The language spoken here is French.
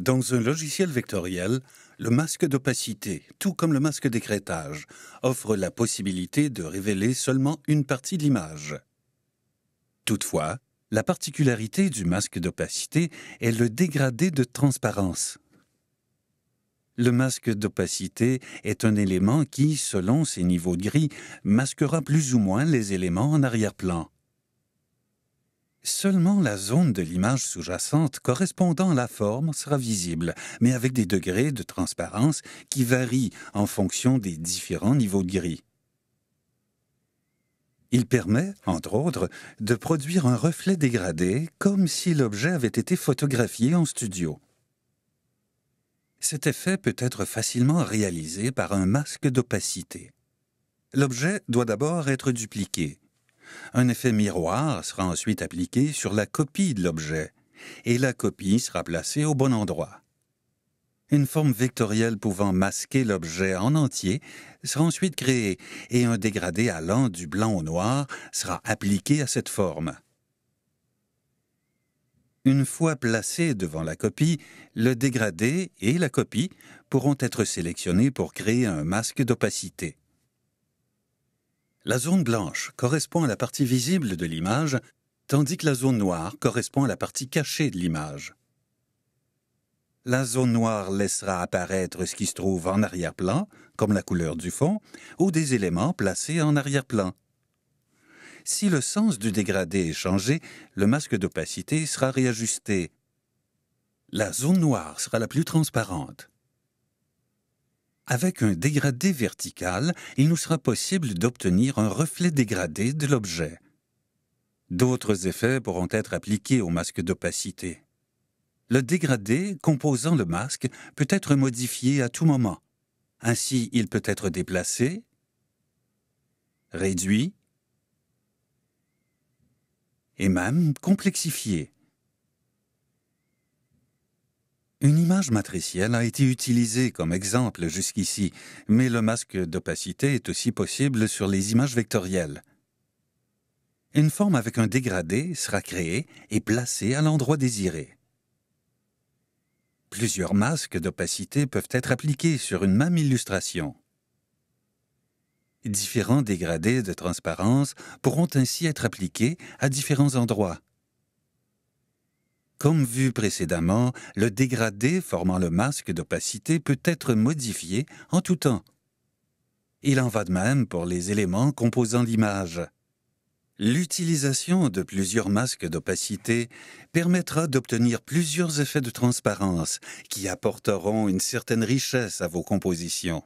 Dans un logiciel vectoriel, le masque d'opacité, tout comme le masque d'écrétage, offre la possibilité de révéler seulement une partie de l'image. Toutefois, la particularité du masque d'opacité est le dégradé de transparence, le masque d'opacité est un élément qui, selon ses niveaux de gris, masquera plus ou moins les éléments en arrière-plan. Seulement la zone de l'image sous-jacente correspondant à la forme sera visible, mais avec des degrés de transparence qui varient en fonction des différents niveaux de gris. Il permet, entre autres, de produire un reflet dégradé comme si l'objet avait été photographié en studio. Cet effet peut être facilement réalisé par un masque d'opacité. L'objet doit d'abord être dupliqué, un effet miroir sera ensuite appliqué sur la copie de l'objet, et la copie sera placée au bon endroit. Une forme vectorielle pouvant masquer l'objet en entier sera ensuite créée, et un dégradé allant du blanc au noir sera appliqué à cette forme. Une fois placé devant la copie, le dégradé et la copie pourront être sélectionnés pour créer un masque d'opacité. La zone blanche correspond à la partie visible de l'image, tandis que la zone noire correspond à la partie cachée de l'image. La zone noire laissera apparaître ce qui se trouve en arrière-plan, comme la couleur du fond, ou des éléments placés en arrière-plan. Si le sens du dégradé est changé, le masque d'opacité sera réajusté. La zone noire sera la plus transparente avec un dégradé vertical, il nous sera possible d'obtenir un reflet dégradé de l'objet. D'autres effets pourront être appliqués au masque d'opacité. Le dégradé composant le masque peut être modifié à tout moment. Ainsi, il peut être déplacé, réduit et même complexifié. Une image matricielle a été utilisée comme exemple jusqu'ici, mais le masque d'opacité est aussi possible sur les images vectorielles. Une forme avec un dégradé sera créée et placée à l'endroit désiré. Plusieurs masques d'opacité peuvent être appliqués sur une même illustration. Différents dégradés de transparence pourront ainsi être appliqués à différents endroits. Comme vu précédemment, le dégradé formant le masque d'opacité peut être modifié en tout temps. Il en va de même pour les éléments composant l'image. L'utilisation de plusieurs masques d'opacité permettra d'obtenir plusieurs effets de transparence qui apporteront une certaine richesse à vos compositions.